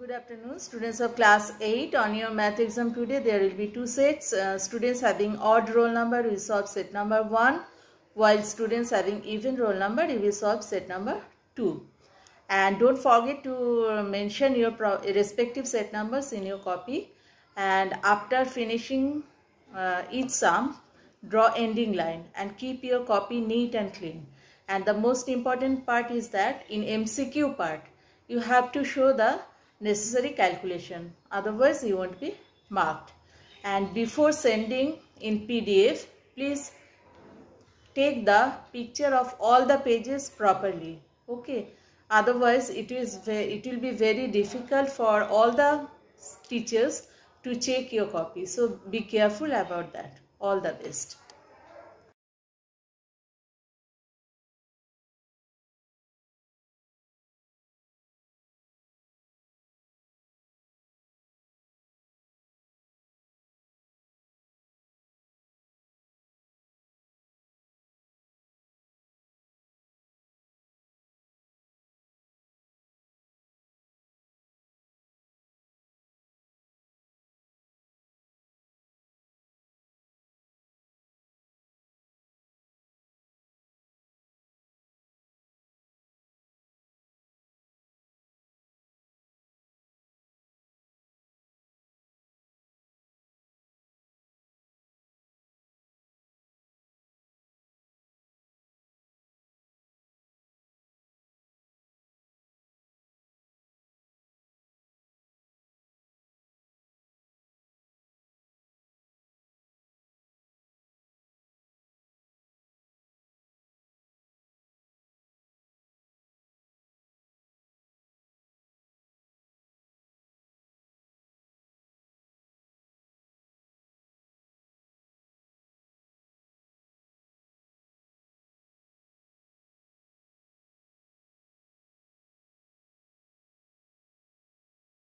Good afternoon students of class 8 on your math exam today there will be two sets uh, students having odd roll number will solve set number 1 while students having even roll number will solve set number 2 and don't forget to uh, mention your respective set numbers in your copy and after finishing uh, each sum draw ending line and keep your copy neat and clean and the most important part is that in MCQ part you have to show the necessary calculation otherwise you won't be marked and before sending in PDF please take the picture of all the pages properly okay otherwise it is it will be very difficult for all the teachers to check your copy so be careful about that all the best